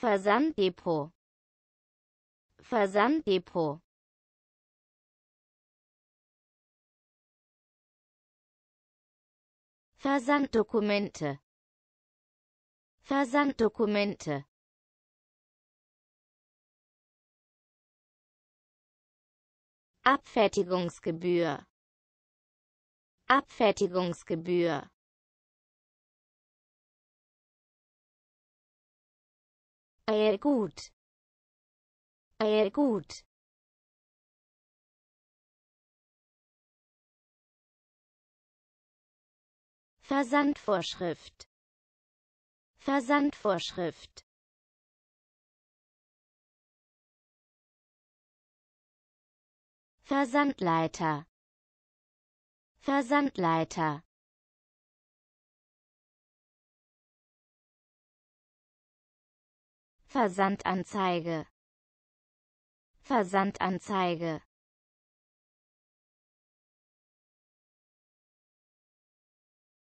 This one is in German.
Versanddepot Versanddepot Versanddokumente Versanddokumente Abfertigungsgebühr Abfertigungsgebühr Er gut. Er gut. Versandvorschrift. Versandvorschrift. Versandleiter. Versandleiter. Versandanzeige Versandanzeige